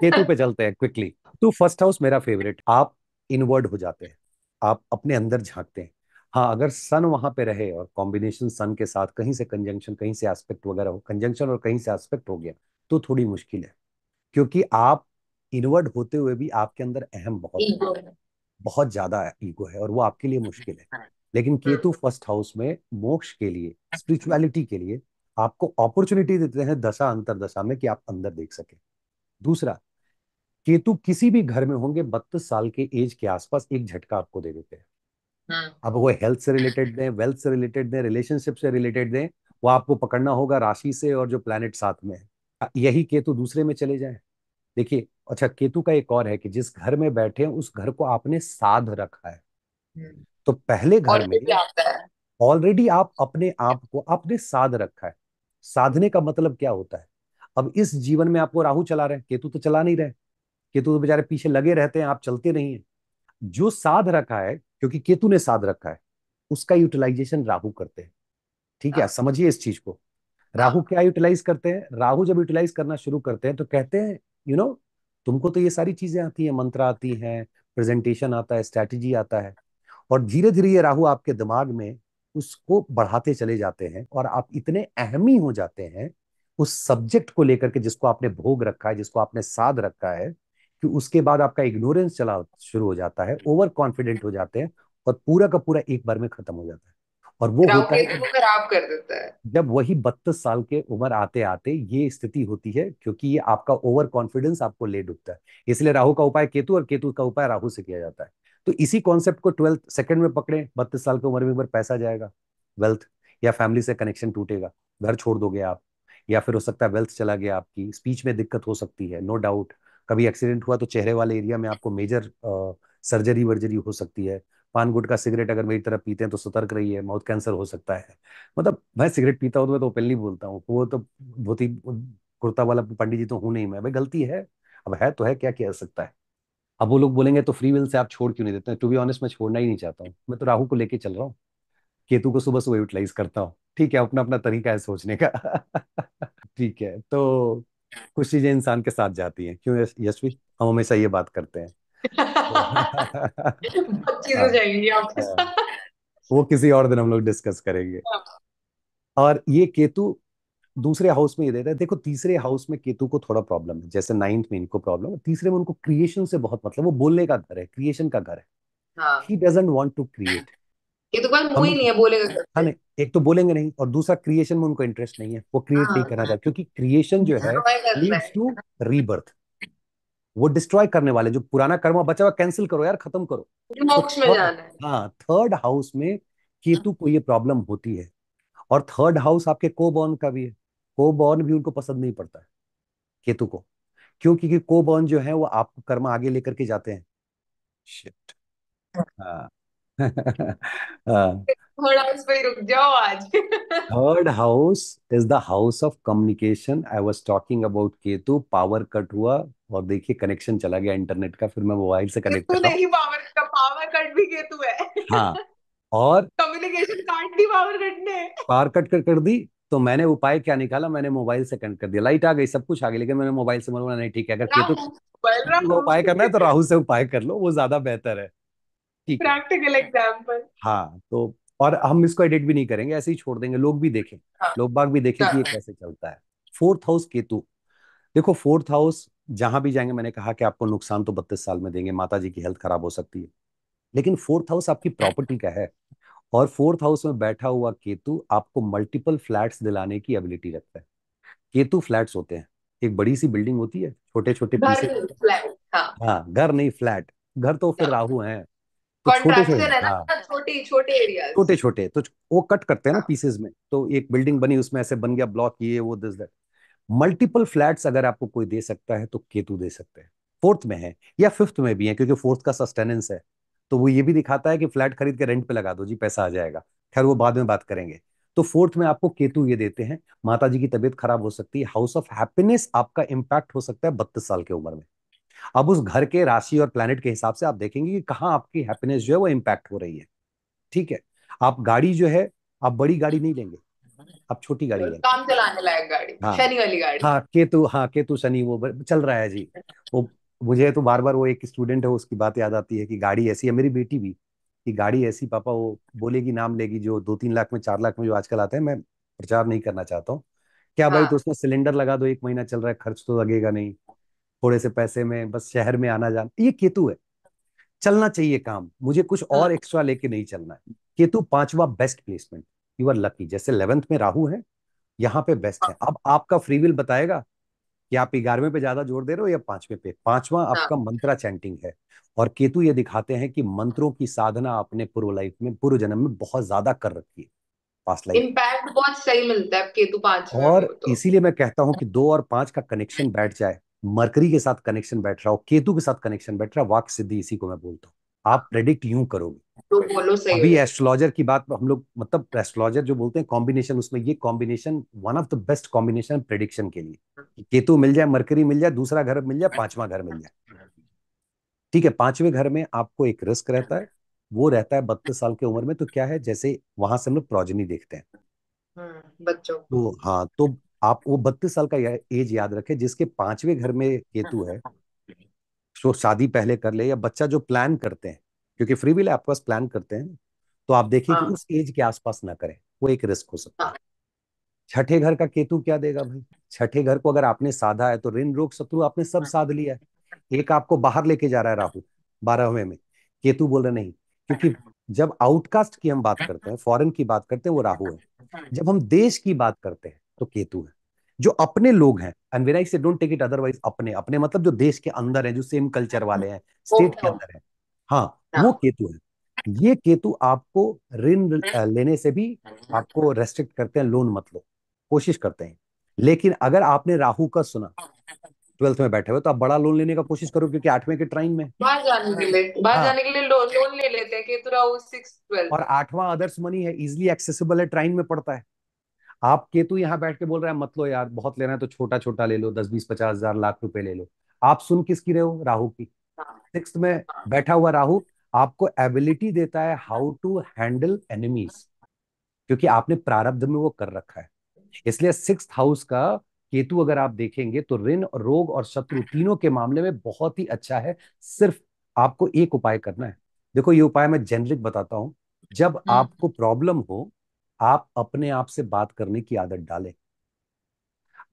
केतु पे चलते हैं क्विकली तो फर्स्ट हाउस मेरा फेवरेट आप इनवर्ड हो जाते हैं आप अपने अंदर झांकते हैं हाँ अगर सन वहां पे रहे और कॉम्बिनेशन सन के साथ कहीं से कंजंक्शन कहीं से एस्पेक्ट वगैरह हो कंजंक्शन और कहीं से एस्पेक्ट हो गया तो थोड़ी मुश्किल है क्योंकि आप इनवर्ड होते हुए भी आपके अंदर अहम बहुत है बहुत ज्यादा ईगो है और वो आपके लिए मुश्किल है हाँ. लेकिन हाँ. केतु फर्स्ट हाउस में मोक्ष के लिए स्पिरिचुअलिटी के लिए आपको अपॉर्चुनिटी देते हैं दशा अंतर दशा में कि आप अंदर देख सके दूसरा केतु किसी भी घर में होंगे बत्तीस साल के एज के आसपास एक झटका आपको दे देते हैं हम्म। अब वो हेल्थ से रिलेटेड दें वेल्थ से रिलेटेड दें रिलेशनशिप से रिलेटेड दें वो आपको पकड़ना होगा राशि से और जो प्लैनेट साथ में है यही केतु दूसरे में चले जाए देखिए अच्छा केतु का एक और है कि जिस घर में बैठे हैं उस घर को आपने साध रखा है हम्म। तो पहले घर में ऑलरेडी आप अपने आप को आपने साध रखा है साधने का मतलब क्या होता है अब इस जीवन में आपको राहु चला रहे हैं केतु तो चला नहीं रहे केतु तो बेचारे पीछे लगे रहते हैं आप चलते नहीं है जो साध रखा है क्योंकि केतु ने साध रखा है उसका यूटिलाइजेशन राहु करते हैं ठीक है समझिए इस चीज को राहु क्या यूटिलाइज करते हैं राहु जब यूटिलाइज करना शुरू करते हैं तो कहते हैं यू नो तुमको तो ये सारी चीजें आती हैं मंत्र आती हैं प्रेजेंटेशन आता है स्ट्रैटेजी आता है और धीरे धीरे ये राहु आपके दिमाग में उसको बढ़ाते चले जाते हैं और आप इतने अहमी हो जाते हैं उस सब्जेक्ट को लेकर के जिसको आपने भोग रखा है जिसको आपने साध रखा है कि उसके बाद आपका इग्नोरेंस चला शुरू हो जाता है ओवर कॉन्फिडेंट हो जाते हैं और पूरा का पूरा एक बार में खत्म हो जाता है और वो होता है खराब कर देता है जब वही बत्तीस साल के उम्र आते आते ये स्थिति होती है क्योंकि ये आपका ओवर कॉन्फिडेंस आपको ले डूबता है इसलिए राहु का उपाय केतु और केतु का उपाय राहु से किया जाता है तो इसी कॉन्सेप्ट को ट्वेल्थ सेकंड में पकड़े बत्तीस साल की उम्र में एक बार पैसा जाएगा वेल्थ या फैमिली से कनेक्शन टूटेगा घर छोड़ दोगे आप या फिर हो सकता है वेल्थ चला गया आपकी स्पीच में दिक्कत हो सकती है नो no डाउट कभी एक्सीडेंट हुआ तो चेहरे वाले एरिया में आपको मेजर सर्जरी वर्जरी हो सकती है पान गुट का सिगरेट अगर मेरी तरफ पीते हैं तो सतर्क रही है माउथ कैंसर हो सकता है मतलब मैं सिगरेट पीता हूँ तो मैं तो ओपनली बोलता हूँ वो तो ही कुर्ता वाला पंडित जी तो हूँ नहीं मैं भाई गलती है अब है तो है क्या किया सकता है अब वो लोग बोलेंगे तो फ्री विल से आप छोड़ क्यों नहीं देते टू बी ऑनेस्ट मैं छोड़ना ही नहीं चाहता हूँ मैं तो राहु को लेके चल रहा हूँ केतु को सुबह सुबह यूटिलाइज करता हूँ ठीक है अपना अपना तरीका है सोचने का ठीक है तो कुछ चीजें इंसान के साथ जाती हैं क्यों यशवी हम हमेशा ये बात करते हैं हाँ। हाँ। वो किसी और दिन हम लोग डिस्कस करेंगे हाँ। और ये केतु दूसरे हाउस में ये देता है देखो तीसरे हाउस में केतु को थोड़ा प्रॉब्लम है जैसे नाइन्थ में इनको प्रॉब्लम है तीसरे में उनको क्रिएशन से बहुत मतलब वो बोलने का घर है क्रिएशन का घर है he doesn't want to create ये तो बात हम ही नहीं है बोलेगा हाँ नहीं एक तो बोलेंगे नहीं और दूसरा क्रिएशन में उनको इंटरेस्ट नहीं है वो क्रिएट नहीं हाँ, करना हाँ। चाहते क्योंकि क्रिएशन जो है लीड्स टू रीबर्थ वो डिस्ट्रॉय करने वाले जो पुराना कर्म बचा हुआ कैंसिल करो यार खत्म करो मोक्ष तो में जाना है हाँ थर्ड हाउस में केतु को ये प्रॉब्लम होती है और थर्ड हाउस आपके कोबॉर्न का भी है कोबॉर्न भी उनको पसंद नहीं पड़ता है केतु को क्यों क्योंकि कोबॉर्न जो है वो आपको कर्म आगे लेकर के जाते हैं शिट हाँ, हाँ। थर्ड हाउस uh, पे रुक जाओ आज third house is the house of communication I was talking about Ketu power cut हुआ और देखिए कनेक्शन चला गया इंटरनेट का फिर मैं मोबाइल से कनेक्ट कर नहीं पावर का पावर कट भी केतु है हाँ और कम्युनिकेशन काट दी पावर कट ने पावर कट कर कर दी तो मैंने उपाय क्या निकाला मैंने मोबाइल से कनेक्ट कर दिया लाइट आ गई सब कुछ आ गया लेकिन मैंने मोबाइल से बोला नहीं ठीक है अगर केतु उपाय करना है तो राहुल से उपाय कर लो वो ज्यादा बेहतर है ठीक प्रैक्टिकल एग्जाम्पल हाँ तो और हम इसको एडिट भी नहीं करेंगे ऐसे ही छोड़ देंगे लोग भी देखें हाँ, लोग बाग भी देखें कि ये हाँ। कैसे चलता है फोर्थ हाउस केतु देखो फोर्थ हाउस जहां भी जाएंगे मैंने कहा कि आपको नुकसान तो बत्तीस साल में देंगे माता जी की हेल्थ खराब हो सकती है लेकिन फोर्थ हाउस आपकी प्रॉपर्टी का है और फोर्थ हाउस में बैठा हुआ केतु आपको मल्टीपल फ्लैट्स दिलाने की एबिलिटी रखता है केतु फ्लैट्स होते हैं एक बड़ी सी बिल्डिंग होती है छोटे छोटे पीसेस हाँ घर नहीं फ्लैट घर तो फिर हाँ। राहु है तो छोटे से है हाँ मतलब छोटे छोटे छोटे तो वो कट करते हैं ना पीसेज हाँ। में तो एक बिल्डिंग बनी उसमें ऐसे बन गया ब्लॉक ये वो दिस दैट मल्टीपल फ्लैट्स अगर आपको कोई दे सकता है तो केतु दे सकते हैं फोर्थ में है या फिफ्थ में भी है क्योंकि फोर्थ का सस्टेनेंस है तो वो ये भी दिखाता है कि फ्लैट खरीद के रेंट पे लगा दो जी पैसा आ जाएगा खैर वो बाद में बात करेंगे तो फोर्थ में आपको केतु ये देते हैं माता जी की तबीयत खराब हो सकती है हाउस ऑफ हैप्पीनेस आपका इंपैक्ट हो सकता है बत्तीस साल की उम्र में अब उस घर के राशि और प्लानट के हिसाब से आप देखेंगे कि कहाँ आपकी हैप्पीनेस जो है वो इम्पैक्ट हो रही है ठीक है आप गाड़ी जो है आप बड़ी गाड़ी नहीं लेंगे आप छोटी गाड़ी तो लेंगे काम चलाने लायक गाड़ी हाँ शनि वाली गाड़ी हाँ केतु हाँ केतु शनि वो चल रहा है जी वो मुझे तो बार बार वो एक स्टूडेंट है उसकी बात याद आती है कि गाड़ी ऐसी है मेरी बेटी भी कि गाड़ी ऐसी पापा वो बोलेगी नाम लेगी जो दो तीन लाख में चार लाख में जो आजकल आते हैं मैं प्रचार नहीं करना चाहता हूँ क्या हाँ। भाई तो उसमें सिलेंडर लगा दो एक महीना चल रहा है खर्च तो लगेगा नहीं थोड़े से पैसे में बस शहर में आना जाना ये केतु है चलना चाहिए काम मुझे कुछ हाँ। और एक्स्ट्रा लेके नहीं चलना है केतु पांचवा best placement you are lucky जैसे इलेवेंथ में राहु है यहाँ पे बेस्ट है हाँ। अब आपका फ्री विल बताएगा कि आप ग्यारहवें पे ज्यादा जोर दे रहे हो या पांचवें पे पांचवा हाँ। आपका मंत्रा चैंटिंग है और केतु ये दिखाते हैं कि मंत्रों की साधना आपने पूर्व लाइफ में पूर्व जन्म में बहुत ज्यादा कर रखी है पास्ट लाइफ इम्पैक्ट बहुत सही मिलता है केतु पांच और तो। इसीलिए मैं कहता हूँ कि दो और पांच का कनेक्शन बैठ जाए मरकरी के साथ कनेक्शन बैठ रहा हो केतु के साथ कनेक्शन बैठ रहा है वाक सिद्धि इसी को मैं बोलता हूँ आप प्रेडिक्ट यूं करोगे तो बोलो सही अभी एस्ट्रोलॉजर की बात हम लोग मतलब एस्ट्रोलॉजर जो बोलते हैं कॉम्बिनेशन उसमें ये combination one of the best combination prediction के लिए केतु मिल जाए मरकरी मिल जाए दूसरा घर मिल जाए पांचवा घर मिल जाए ठीक है पांचवें घर में आपको एक रिस्क रहता है वो रहता है बत्तीस साल की उम्र में तो क्या है जैसे वहां से हम लोग प्रोजनी देखते हैं हम्म, बच्चों तो हाँ तो आप वो बत्तीस साल का एज याद रखे जिसके पांचवें घर में केतु है जो शादी पहले कर ले या बच्चा जो प्लान करते हैं क्योंकि फ्री विल आपके पास प्लान करते हैं तो आप देखिए हाँ। उस एज के आसपास ना करें वो एक रिस्क हो सकता है हाँ। छठे घर का केतु क्या देगा भाई छठे घर को अगर आपने साधा है तो ऋण रोग शत्रु आपने सब हाँ। साध लिया है एक आपको बाहर लेके जा रहा है राहु बारहवें में केतु बोल रहे नहीं क्योंकि जब आउटकास्ट की हम बात करते हैं फॉरेन की बात करते हैं वो राहु है जब हम देश की बात करते हैं तो केतु है जो अपने लोग हैं एंड वेन आई से डोंट टेक इट अदरवाइज अपने अपने मतलब जो देश के अंदर है जो सेम कल्चर हाँ। वाले हैं स्टेट के अंदर है हाँ, हाँ वो केतु है ये केतु आपको ऋण हाँ। लेने से भी आपको रेस्ट्रिक्ट करते हैं लोन मत लो कोशिश करते हैं लेकिन अगर आपने राहु का सुना ट्वेल्थ में बैठे हुए तो आप बड़ा लोन लेने का कोशिश करो क्योंकि आठवें के ट्राइन में बाहर जाने के लिए बाहर जाने के लिए लो, लोन ले लेते हैं केतु राहु सिक्स ट्वेल्थ और आठवां अदर्स मनी है इजिली एक्सेसिबल है ट्राइन में पड़ता है आप केतु तो यहाँ बैठ के बोल रहे हैं मत लो यार बहुत लेना है तो छोटा छोटा ले लो दस बीस पचास हजार लाख रुपए ले लो आप सुन किसकी रहे हो राहु की हाँ। सिक्स में हाँ। बैठा हुआ राहु आपको एबिलिटी देता है हाउ टू हैंडल एनिमीज क्योंकि आपने प्रारब्ध में वो कर रखा है इसलिए सिक्स हाउस का केतु अगर आप देखेंगे तो ऋण रोग और शत्रु तीनों के मामले में बहुत ही अच्छा है सिर्फ आपको एक उपाय करना है देखो ये उपाय मैं जेनरिक बताता हूं जब हम्म। आपको प्रॉब्लम हो आप अपने आप से बात करने की आदत डालें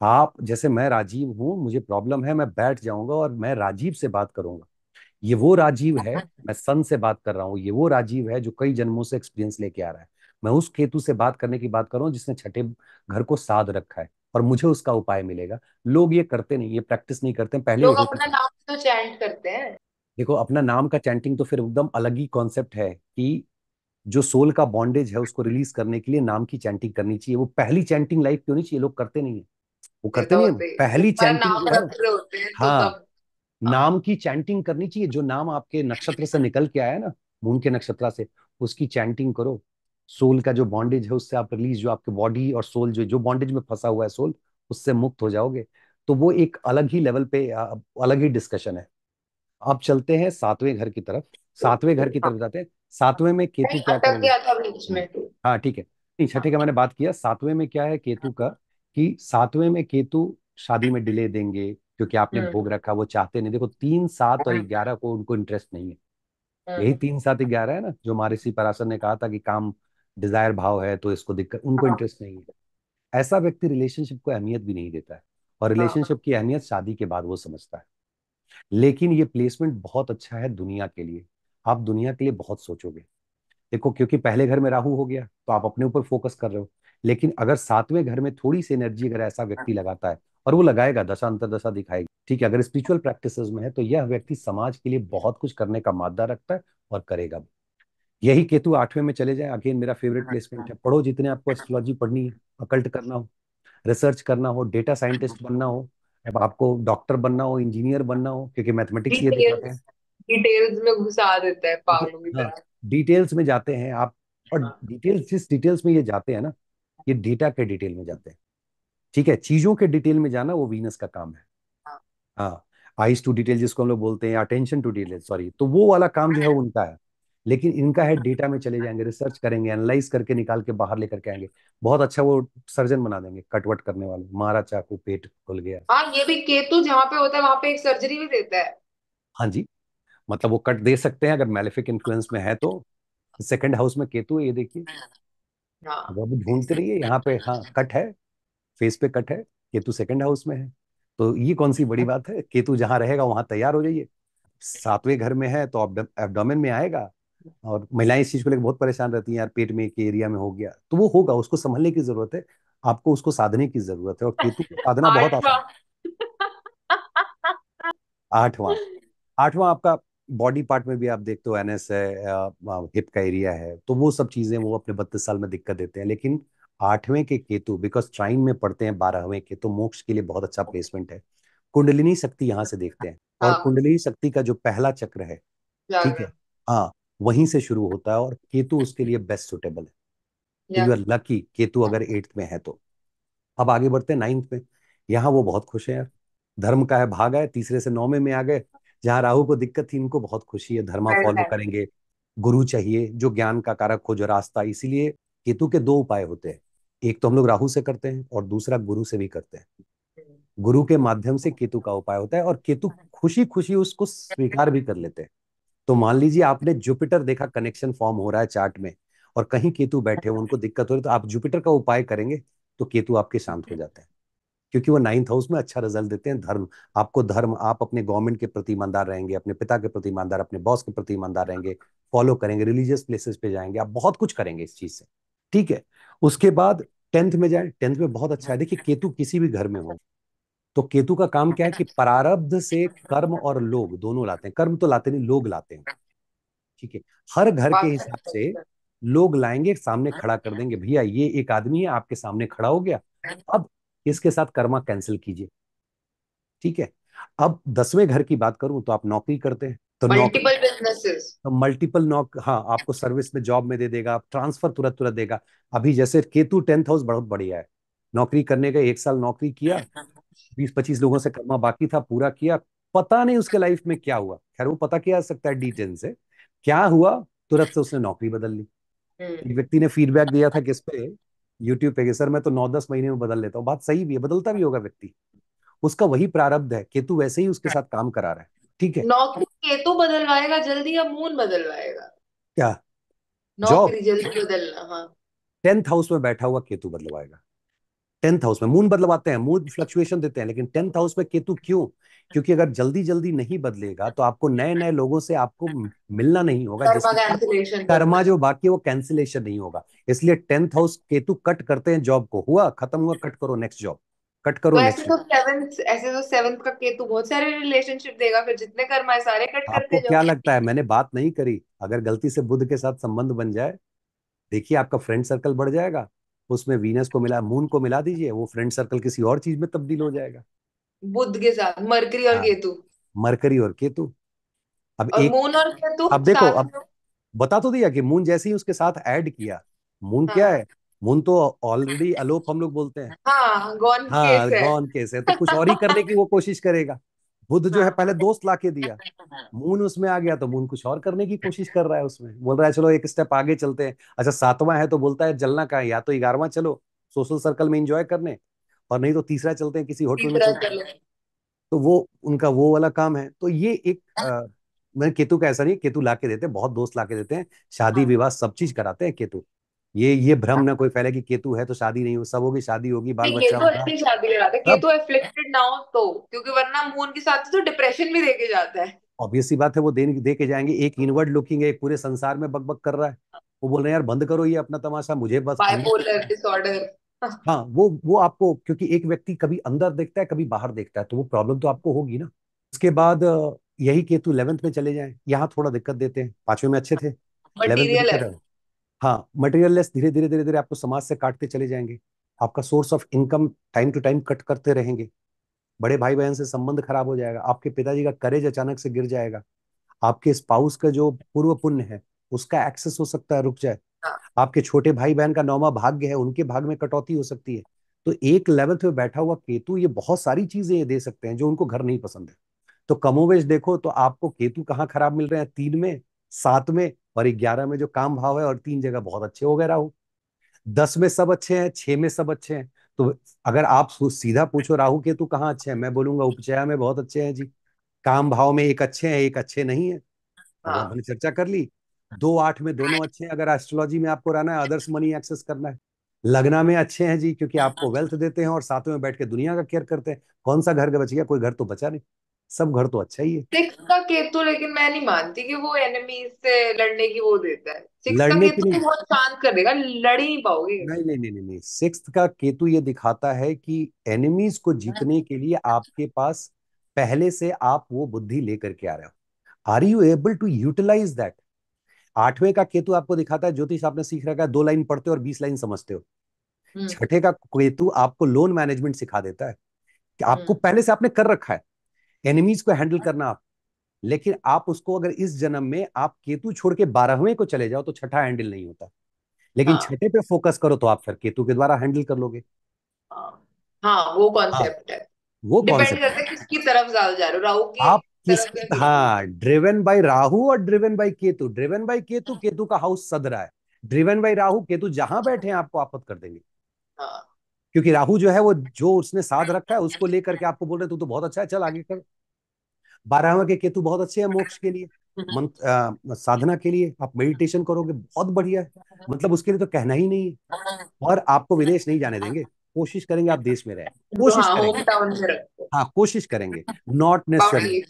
आप जैसे मैं राजीव हूं मुझे प्रॉब्लम है मैं बैठ जाऊंगा और मैं राजीव से बात करूंगा ये वो राजीव है मैं सन से बात कर रहा हूँ ये वो राजीव है जो कई जन्मों से एक्सपीरियंस लेके आ रहा है मैं उस केतु से बात करने की बात कर रहा हूँ जिसने छठे घर को साध रखा है और मुझे उसका उपाय मिलेगा लोग ये करते नहीं ये प्रैक्टिस नहीं करते पहले लोग अपना नाम तो चैंट करते हैं देखो अपना नाम का चैंटिंग तो फिर एकदम अलग ही कॉन्सेप्ट है कि जो सोल का बॉन्डेज है उसको रिलीज करने के लिए नाम की चैंटिंग करनी चाहिए वो पहली चैंटिंग लाइफ क्यों नहीं चाहिए लोग करते नहीं है वो करते तो नहीं पहली चैंटिंग हाँ।, तो हाँ।, हाँ नाम की चैंटिंग करनी चाहिए जो नाम आपके नक्षत्र से निकल के आया ना मून के नक्षत्र से उसकी चैंटिंग करो सोल का जो बॉन्डेज है उससे आप रिलीज जो आपके बॉडी और सोल जो जो बॉन्डेज में फंसा हुआ है सोल उससे मुक्त हो जाओगे तो वो एक अलग ही लेवल पे अलग ही डिस्कशन है अब चलते हैं सातवें घर की तरफ सातवें घर की तरफ हाँ। जाते हैं सातवें में केतु क्या करेंगे हाँ ठीक है नहीं छठे का हाँ। मैंने बात किया सातवें में क्या है केतु का कि सातवें में केतु शादी में डिले देंगे क्योंकि आपने हम्म। भोग रखा वो चाहते नहीं देखो तीन सात और हाँ। ग्यारह को उनको इंटरेस्ट नहीं है हाँ। यही तीन सात ग्यारह है ना जो सी पराशर ने कहा था कि काम डिजायर भाव है तो इसको दिक्कत उनको इंटरेस्ट नहीं है ऐसा व्यक्ति रिलेशनशिप को अहमियत भी नहीं देता है और रिलेशनशिप की अहमियत शादी के बाद वो समझता है लेकिन ये प्लेसमेंट बहुत अच्छा है दुनिया के लिए आप दुनिया के लिए बहुत सोचोगे देखो क्योंकि पहले घर में राहु हो गया तो आप अपने ऊपर फोकस कर रहे हो लेकिन अगर सातवें घर में थोड़ी सी एनर्जी अगर ऐसा व्यक्ति हाँ। लगाता है और वो लगाएगा दशा दशा दिखाएगी ठीक है अगर स्पिरिचुअल प्रैक्टिस में है तो यह व्यक्ति समाज के लिए बहुत कुछ करने का मादा रखता है और करेगा भी यही केतु आठवें में चले जाए अगेन मेरा फेवरेट प्लेसमेंट है अच्छा। पढ़ो जितने आपको एस्ट्रोलॉजी पढ़नी है अकल्ट करना हो रिसर्च करना हो डेटा साइंटिस्ट बनना हो अब आपको डॉक्टर बनना हो इंजीनियर बनना हो क्योंकि मैथमेटिक्स ये दिखाते हैं डिटेल्स में घुसा देता है हाँ, पागलों की तरह डिटेल्स में जाते हैं आप और डिटेल्स हाँ। जिस डिटेल्स में ये जाते हैं ना ये डेटा के डिटेल में जाते हैं ठीक है चीजों के डिटेल में जाना वो वीनस का काम है हाँ आइस टू डिटेल जिसको हम लोग बोलते हैं अटेंशन टू डिटेल सॉरी तो वो वाला काम जो है उनका है लेकिन इनका है डेटा में चले जाएंगे रिसर्च करेंगे एनालाइज करके निकाल के बाहर लेकर के आएंगे बहुत अच्छा वो सर्जन बना देंगे कटवट करने वाले मारा चाकू पेट खुल गया हाँ ये भी केतु जहाँ पे होता है वहां पे एक सर्जरी भी देता है हाँ जी मतलब वो कट दे सकते हैं अगर मेलेफिक इन्फ्लुएंस में है तो सेकंड हाउस में केतु है ये देखिए हाँ। हाँ। अब ढूंढते रहिए यहाँ पे हाँ कट है फेस पे कट है केतु सेकंड हाउस में है तो ये कौन सी बड़ी बात है केतु जहाँ रहेगा वहां तैयार हो जाइए सातवें घर में है तो एबडोमेन में आएगा और महिलाएं इस चीज को लेकर बहुत परेशान रहती हैं यार पेट में के एरिया में हो गया तो वो होगा उसको संभलने की जरूरत है आपको उसको साधने की जरूरत है और केतु को साधना बहुत आसान आठवां आठवां आपका बॉडी पार्ट में भी आप देखते हो एनएस है हिप का एरिया है तो वो सब चीजें वो अपने बत्तीस साल में दिक्कत देते हैं लेकिन आठवें के केतु बिकॉज ट्राइन में पढ़ते हैं बारहवें के तो मोक्ष के लिए बहुत अच्छा प्लेसमेंट है कुंडलिनी शक्ति यहाँ से देखते हैं हाँ। और कुंडलिनी शक्ति का जो पहला चक्र है ठीक है हाँ वहीं से शुरू होता है और केतु उसके लिए बेस्ट सुटेबल है यू आर लकी केतु अगर एट्थ में है तो अब आगे बढ़ते हैं नाइन्थ में यहाँ वो बहुत खुश है यार धर्म का है भाग है तीसरे से नौवे में आ गए जहाँ राहु को दिक्कत थी इनको बहुत खुशी है धर्मा हाँ, फॉलो हाँ। करेंगे गुरु चाहिए जो ज्ञान का कारक हो जो रास्ता इसीलिए केतु के दो उपाय होते हैं एक तो हम लोग राहु से करते हैं और दूसरा गुरु से भी करते हैं गुरु के माध्यम से केतु का उपाय होता है और केतु हाँ। खुशी खुशी उसको स्वीकार भी कर लेते हैं तो मान लीजिए आपने जुपिटर देखा कनेक्शन फॉर्म हो रहा है चार्ट में और कहीं केतु बैठे हो उनको दिक्कत हो रही तो आप जुपिटर का उपाय करेंगे तो केतु आपके शांत हो जाते हैं क्योंकि वो नाइन्थ हाउस में अच्छा रिजल्ट देते हैं धर्म आपको धर्म आप अपने गवर्नमेंट के प्रति ईमानदार रहेंगे अपने पिता के प्रति ईमानदार अपने बॉस के प्रति ईमानदार रहेंगे फॉलो करेंगे रिलीजियस प्लेसेस पे जाएंगे आप बहुत कुछ करेंगे इस चीज से ठीक है उसके बाद टेंथ में जाए टेंथ में बहुत अच्छा है देखिए केतु किसी भी घर में हो तो केतु का काम क्या है कि प्रारब्ध से कर्म और लोग दोनों लाते हैं कर्म तो लाते नहीं लोग लाते हैं ठीक है हर घर के हिसाब से लोग लाएंगे सामने खड़ा कर देंगे भैया ये एक आदमी है आपके सामने खड़ा हो गया अब इसके साथ कर्मा कैंसिल कीजिए ठीक है अब दसवें घर की बात करूं तो आप नौकरी करते हैं तो मल्टीपल बिजनेसेस तो मल्टीपल नौक हाँ आपको सर्विस में जॉब में दे देगा आप ट्रांसफर तुरंत तुरंत देगा अभी जैसे केतु टेंथ हाउस बहुत बढ़िया है नौकरी करने का एक साल नौकरी किया बीस पच्चीस लोगों से कर्मा बाकी था पूरा किया पता नहीं उसके लाइफ में क्या हुआ खैर वो पता किया सकता है डिटेल से क्या हुआ तुरंत से उसने नौकरी बदल ली हम्म। एक व्यक्ति ने फीडबैक दिया था किस पे यूट्यूब पे सर मैं तो नौ दस महीने में बदल लेता हूँ बात सही भी है बदलता भी होगा व्यक्ति उसका वही प्रारब्ध है केतु वैसे ही उसके साथ काम करा रहा है ठीक है नौकरी केतु बदलवाएगा जल्दी या मून बदलवाएगा क्या जॉब जल्दी बदलना हाँ। टेंथ हाउस में बैठा हुआ केतु बदलवाएगा टेंथ हाउस में मून बदलवाते हैं मून फ्लक्चुएशन देते हैं लेकिन टेंथ हाउस में केतु क्यों क्योंकि अगर जल्दी जल्दी नहीं बदलेगा तो आपको नए नए लोगों से आपको मिलना नहीं होगा कर्मा जो बाकी है वो कैंसिलेशन नहीं होगा इसलिए टेंथ हाउस केतु कट करते हैं जॉब को हुआ खत्म हुआ कट करो नेक्स्ट जॉब कट करो तो ऐसे तो सेवंथ ऐसे तो सेवंथ का केतु बहुत सारे रिलेशनशिप देगा फिर जितने कर्म है सारे कट करते आपको क्या लगता है मैंने बात नहीं करी अगर गलती से बुध के साथ संबंध बन जाए देखिए आपका फ्रेंड सर्कल बढ़ जाएगा उसमें वीनस को मिला मून को मिला दीजिए वो फ्रेंड सर्कल किसी और चीज में तब्दील हो जाएगा बुद्ध के साथ मरकरी और हाँ, केतु मरकरी और केतु अब और एक मून और केतु अब देखो अब बता तो दिया कि मून जैसे ही उसके साथ ऐड किया मून हाँ, क्या है मून तो ऑलरेडी अलोप हम लोग बोलते हैं हाँ गौन हाँ, केस है गौन केस है तो कुछ और ही करने की वो कोशिश करेगा बुद्ध जो है हाँ। पहले दोस्त लाके दिया मून उसमें आ गया तो मून कुछ और करने की कोशिश कर रहा है उसमें बोल रहा है चलो एक स्टेप आगे चलते हैं अच्छा सातवां है तो बोलता है जलना का है या तो ग्यारहवा चलो सोशल सर्कल में इंजॉय करने और नहीं तो तीसरा चलते हैं किसी होटल में तो चलते हैं तो वो उनका वो वाला काम है तो ये एक हाँ। मैं केतु का ऐसा नहीं केतु ला के देते हैं बहुत दोस्त ला के देते हैं शादी हाँ। विवाह सब चीज कराते हैं केतु ये ये भ्रम हाँ। ना कोई फैले कि केतु है तो शादी नहीं हो सब होगी शादी होगी बाल बच्चा केतु होगा ऐसे शादी कराते केतु एफ्लिक्टेड ना हो तो क्योंकि वरना मून के साथ तो डिप्रेशन भी देके जाता है ऑब्वियस सी बात है वो दे, दे के जाएंगे एक इनवर्ड लुकिंग है एक पूरे संसार में बकबक कर रहा है वो बोल रहे हैं यार बंद करो ये अपना तमाशा मुझे बस बाइपोलर डिसऑर्डर हाँ वो वो आपको क्योंकि एक व्यक्ति कभी अंदर देखता है कभी बाहर देखता है तो वो प्रॉब्लम तो आपको होगी ना उसके बाद यही केतु इलेवेंथ में चले जाए यहाँ थोड़ा दिक्कत देते हैं पांचवें में अच्छे थे मटेरियल तो हाँ धीरे धीरे धीरे धीरे आपको समाज से काटते चले जाएंगे आपका source of income time to time cut करते रहेंगे बड़े भाई बहन से संबंध खराब हो जाएगा आपके पिताजी का करेज अचानक से गिर जाएगा आपके स्पाउस का जो पूर्व पुण्य है उसका एक्सेस हो सकता है रुक जाए आपके छोटे भाई बहन का नौवा भाग्य है उनके भाग में कटौती हो सकती है तो एक लेवल में बैठा हुआ केतु ये बहुत सारी चीजें दे सकते हैं जो उनको घर नहीं पसंद है तो कमोवेश देखो तो आपको केतु कहाँ खराब मिल रहे हैं तीन में सात में और ग्यारह में जो काम भाव है और तीन जगह बहुत अच्छे हो गए राहु दस में सब अच्छे हैं छह में सब अच्छे हैं तो अगर आप सीधा पूछो राहु केतु कहाँ अच्छे हैं मैं बोलूंगा उपचया में बहुत अच्छे हैं जी काम भाव में एक अच्छे हैं एक अच्छे नहीं है हाँ। हमने चर्चा कर ली दो आठ में दोनों अच्छे हैं अगर एस्ट्रोलॉजी में आपको रहना है अदर्स मनी एक्सेस करना है लगना में अच्छे हैं जी क्योंकि आपको वेल्थ हाँ। देते हैं और साथ में बैठ के दुनिया का केयर करते हैं कौन सा घर बच गया कोई घर तो बचा नहीं सब घर तो अच्छा ही है सिक्स का केतु लेकिन मैं नहीं मानती कि वो एनिमी से लड़ने की वो देता है सिक्स लड़ने का केतु तो बहुत शांत कर देगा लड़ ही पाओगे नहीं नहीं नहीं नहीं, नहीं। सिक्स का केतु ये दिखाता है कि एनिमीज को जीतने के लिए आपके पास पहले से आप वो बुद्धि लेकर के आ रहे हो are you able to utilise that आठवें का केतु आपको दिखाता है ज्योतिष आपने सीख रखा है दो लाइन पढ़ते हो और बीस लाइन समझते हो हम्म। छठे का केतु आपको लोन मैनेजमेंट सिखा देता है कि आपको हम्म। पहले से आपने कर रखा है एनिमीज को हैंडल करना आप लेकिन आप उसको अगर इस जन्म में आप केतु छोड़ के बारहवें को चले जाओ तो छठा हैंडल नहीं होता लेकिन हाँ। छठे पे फोकस करो तो आप फिर केतु के द्वारा हैंडल कर लोगे हाँ, हाँ वो हाँ। कॉन्सेप्ट है वो कॉन्सेप्ट है किसकी तरफ जा रहे हो राहु की आप हाँ ड्रिवन बाय राहु और driven by Ketu driven by Ketu Ketu का हाउस सदरा है ड्रिवन बाय राहु केतु जहां बैठे हैं आपको आपत कर देंगे हाँ। क्योंकि राहु जो है वो जो उसने साध रखा है उसको लेकर के आपको बोल रहे तू तो बहुत अच्छा है चल आगे कर बारहवा के केतु बहुत अच्छे है मोक्ष के लिए मन आ, साधना के लिए आप मेडिटेशन करोगे बहुत बढ़िया है मतलब उसके लिए तो कहना ही नहीं है हाँ। और आपको विदेश नहीं जाने देंगे कोशिश करेंगे आप देश में रहे तो कोशिश हाँ, करेंगे हाँ कोशिश करेंगे नॉट नेसेसरी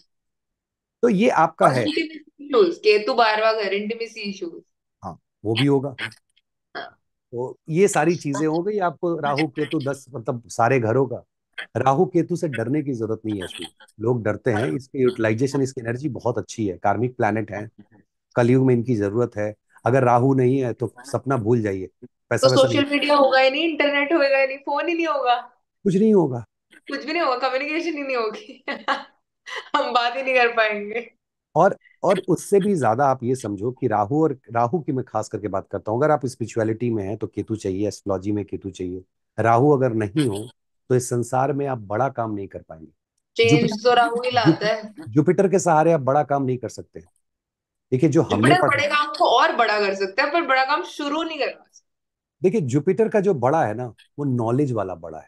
तो ये आपका है केतु बारवा घर इंटीमेसी इश्यूज हाँ वो भी होगा हाँ। तो ये सारी चीजें हो गई आपको राहु केतु दस मतलब सारे घरों का राहु केतु से डरने की जरूरत नहीं है अश्विन लोग डरते हैं इसकी यूटिलाइजेशन इसकी एनर्जी बहुत अच्छी है कार्मिक प्लानट है कलयुग में इनकी जरूरत है अगर राहु नहीं है तो सपना भूल जाइए पैसा तो सोशल मीडिया होगा ही नहीं इंटरनेट होगा ही नहीं फोन ही नहीं होगा कुछ नहीं होगा कुछ भी नहीं होगा कम्युनिकेशन ही नहीं होगी हम बात ही नहीं कर पाएंगे और और उससे भी ज्यादा आप ये समझो कि राहु और राहु की मैं खास करके बात करता हूँ अगर आप स्पिरिचुअलिटी में हैं तो केतु चाहिए एस्ट्रोलॉजी में केतु चाहिए राहु अगर नहीं हो तो इस संसार में आप बड़ा काम नहीं कर पाएंगे चेंज तो राहु ही लाता है जुपिटर के सहारे आप बड़ा काम नहीं कर सकते देखिए जो हमने बड़े काम तो और बड़ा कर सकते हैं पर बड़ा काम शुरू नहीं कर देखिए जुपिटर का जो बड़ा है ना वो नॉलेज वाला बड़ा है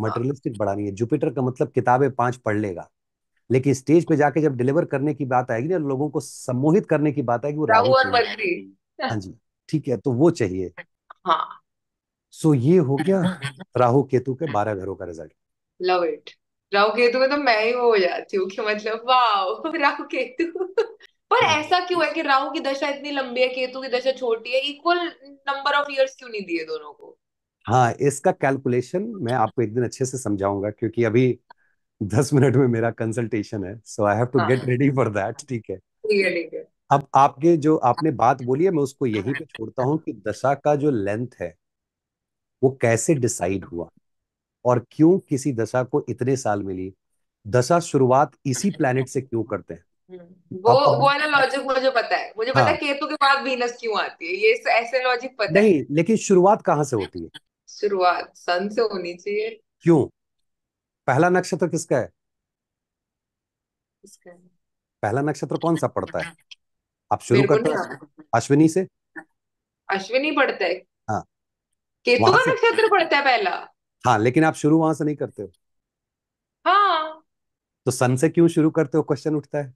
मटेरियलिस्टिक बड़ा नहीं है जुपिटर का मतलब किताबें पांच पढ़ लेगा लेकिन स्टेज पे जाके जब डिलीवर करने की बात आएगी ना लोगों को सम्मोहित करने की बात आएगी वो राहु और मरकरी हाँ जी ठीक है तो वो चाहिए हाँ सो so, ये हो गया राहु केतु के बारह घरों का result love it Rahu Ketu में तो मैं ही वो हो जाती हूँ कि मतलब वाओ राहु केतु पर हाँ। ऐसा क्यों है कि राहु की दशा इतनी लंबी है केतु की दशा छोटी है इक्वल नंबर ऑफ इयर्स क्यों नहीं दिए दोनों को हाँ इसका कैलकुलेशन मैं आपको एक दिन अच्छे से समझाऊंगा क्योंकि अभी दस मिनट में मेरा कंसल्टेशन है so I have to get ready for that ठीक है ठीक है ठीक है अब आपके जो आपने हाँ। बात बोली है मैं उसको यहीं पे छोड़ता हूँ कि दशा का जो लेंथ है वो कैसे डिसाइड हुआ और क्यों किसी दशा को इतने साल मिली दशा शुरुआत इसी प्लेनेट से क्यों करते हैं हम्म। वो वो वाला लॉजिक मुझे पता है मुझे हाँ, पता है हाँ। केतु के बाद वीनस क्यों आती है ये ऐसे लॉजिक पता नहीं है। लेकिन शुरुआत कहाँ से होती है शुरुआत सन से होनी चाहिए क्यों पहला नक्षत्र किसका है पहला नक्षत्र कौन सा पड़ता है आप शुरू करते हैं अश्विनी से अश्विनी पड़ता है हाँ केतु का नक्षत्र पड़ता है पहला हाँ लेकिन आप शुरू वहां से नहीं करते हो हाँ तो सन से क्यों शुरू करते हो क्वेश्चन उठता है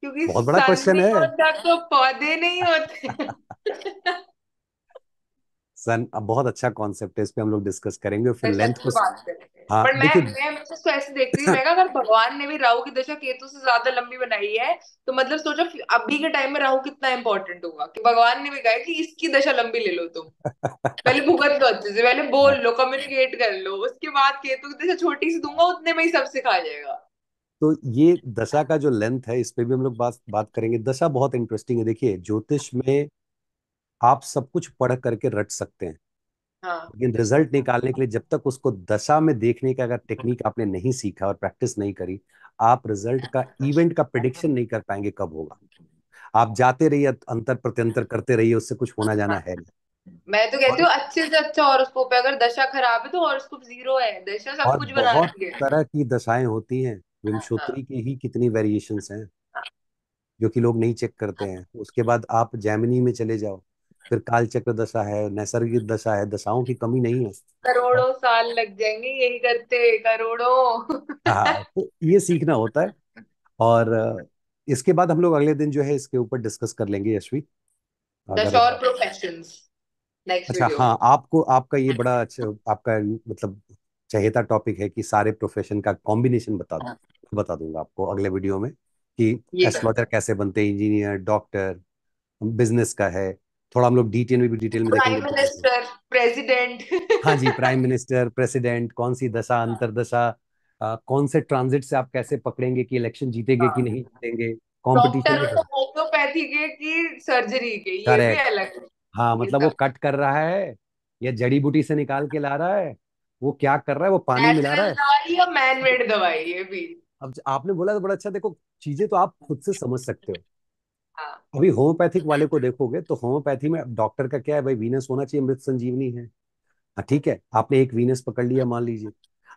क्योंकि बहुत बड़ा क्वेश्चन है तो पौधे नहीं होते सन अब बहुत अच्छा कॉन्सेप्ट है इस पे हम लोग डिस्कस करेंगे फिर लेंथ अच्छा, को हाँ पर मैं मैं मैसेज को ऐसे देखती हूँ मैं अगर भगवान ने भी राहु की दशा केतु से ज्यादा लंबी बनाई है तो मतलब सोचो अभी के टाइम में राहु कितना इम्पोर्टेंट होगा कि भगवान ने भी कहा कि इसकी दशा लंबी ले लो तुम पहले भुगत लो अच्छे से पहले बोल लो कम्युनिकेट कर लो उसके बाद केतु की दशा छोटी सी दूंगा उतने में ही सब सिखा जाएगा तो ये दशा का जो लेंथ है इस पे भी हम लोग बात बात करेंगे दशा बहुत इंटरेस्टिंग है देखिए ज्योतिष में आप सब कुछ पढ़ करके रट सकते हैं हाँ। लेकिन रिजल्ट निकालने के लिए जब तक उसको दशा में देखने का अगर टेक्निक आपने नहीं सीखा और प्रैक्टिस नहीं करी आप रिजल्ट का इवेंट का प्रिडिक्शन नहीं कर पाएंगे कब होगा आप जाते रहिए अंतर प्रत्यंतर करते रहिए उससे कुछ होना जाना है नहीं मैं तो कहती हूँ अच्छे से अच्छा और उसको अगर दशा खराब है तो उसको जीरो है दशा सब और कुछ बना बहुत तरह की दशाएं होती हैं हाँ। विमशोत्री की ही कितनी वेरिएशंस हैं हाँ। जो कि लोग नहीं चेक करते हैं उसके बाद आप जैमिनी में चले जाओ फिर काल चक्र दशा है नैसर्गिक दशा है दशाओं की कमी नहीं है करोड़ों साल लग जाएंगे यही करते करोड़ों हाँ तो ये सीखना होता है और इसके बाद हम लोग अगले दिन जो है इसके ऊपर डिस्कस कर लेंगे यशवी अच्छा हाँ आपको आपका ये बड़ा अच्छा आपका मतलब चहेता टॉपिक है कि सारे प्रोफेशन का कॉम्बिनेशन बता दूँ हाँ। बता दूंगा आपको अगले वीडियो में कि एस्ट्रोलॉजर तो कैसे बनते हैं इंजीनियर डॉक्टर बिजनेस का है थोड़ा हम लोग डिटेल में भी डिटेल में प्राइम मिनिस्टर प्रेसिडेंट हाँ जी प्राइम मिनिस्टर प्रेसिडेंट कौन सी दशा अंतर हाँ। अंतरदशा कौन से ट्रांजिट से आप कैसे पकड़ेंगे कि इलेक्शन जीतेंगे हाँ। कि नहीं जीतेंगे कॉम्पिटिशन होम्योपैथी तो तो के की सर्जरी के ये भी अलग हाँ मतलब वो कट कर रहा है या जड़ी बूटी से निकाल के ला रहा है वो क्या कर रहा है वो पानी मिला रहा है या मैन दवाई ये भी अब आपने बोला तो बड़ा अच्छा देखो चीजें तो आप खुद से समझ सकते हो अभी होम्योपैथिक वाले को देखोगे तो होम्योपैथी में डॉक्टर का क्या है भाई वीनस होना चाहिए मृत संजीवनी है हाँ, ठीक है आपने एक वीनस पकड़ लिया मान लीजिए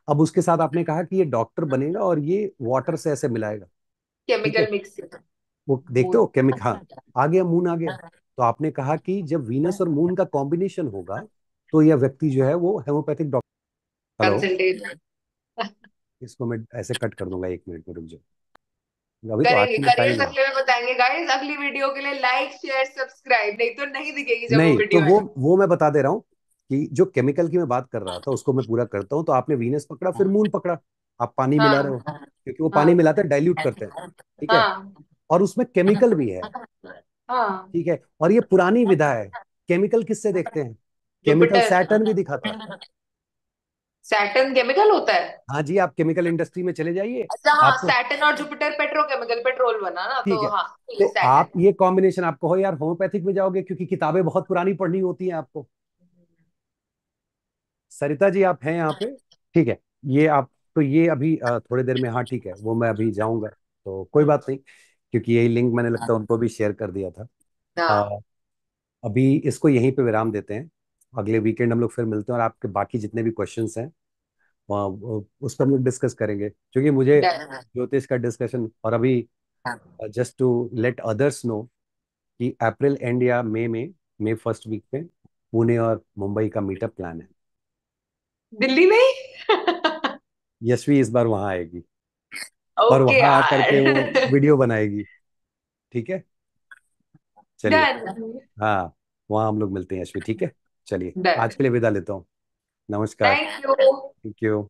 अब उसके साथ आपने कहा कि ये डॉक्टर बनेगा और ये वाटर से ऐसे मिलाएगा केमिकल मिक्स वो देखते हो केमिक हाँ अच्छा, अच्छा। आ गया मून आ गया हाँ। तो आपने कहा कि जब वीनस और मून का कॉम्बिनेशन होगा हाँ। तो यह व्यक्ति जो है वो होम्योपैथिक डॉक्टर इसको मैं ऐसे कट कर दूंगा एक मिनट में रुक जाओ अभी तो आखिरी करेंगे टाइम है में बताएंगे गाइस अगली वीडियो के लिए लाइक शेयर सब्सक्राइब नहीं तो नहीं दिखेगी जब नहीं वो वीडियो तो वो वो मैं बता दे रहा हूँ कि जो केमिकल की मैं बात कर रहा था उसको मैं पूरा करता हूँ तो आपने वीनस पकड़ा फिर मून पकड़ा आप पानी मिला हाँ। रहे हो क्योंकि वो हाँ। पानी मिलाते हैं डाइल्यूट करते हैं ठीक है हाँ। और उसमें केमिकल भी है ठीक है और ये पुरानी विधा है केमिकल किससे देखते हैं केमिकल सैटर्न भी दिखाता है सैटर्न केमिकल होता है हाँ जी आप केमिकल इंडस्ट्री में चले जाइए अच्छा हाँ सैटर्न और जुपिटर पेट्रोकेमिकल पेट्रोल बना ना तो हाँ तो आप ये कॉम्बिनेशन आपको हो यार होम्योपैथिक में जाओगे क्योंकि किताबें बहुत पुरानी पढ़नी होती हैं आपको सरिता जी आप हैं यहाँ पे ठीक है ये आप तो ये अभी थोड़ी देर में हाँ ठीक है वो मैं अभी जाऊंगा तो कोई बात नहीं क्योंकि यही लिंक मैंने लगता है उनको भी शेयर कर दिया था आ, हाँ। अभी इसको यहीं पे विराम देते हैं अगले वीकेंड हम लोग फिर मिलते हैं और आपके बाकी जितने भी क्वेश्चंस हैं वहाँ उस पर हम लोग डिस्कस करेंगे क्योंकि मुझे ज्योतिष का डिस्कशन और अभी just to let others know कि अप्रैल एंड या मई में मई फर्स्ट वीक में पुणे और मुंबई का मीटअप प्लान है दिल्ली में यशवी इस बार वहां आएगी okay, और वहां आकर के वो वीडियो बनाएगी ठीक है चलिए हाँ वहां हम लोग मिलते हैं यशवी ठीक है चलिए आज के लिए विदा लेता हूँ नमस्कार थैंक यू Thank you.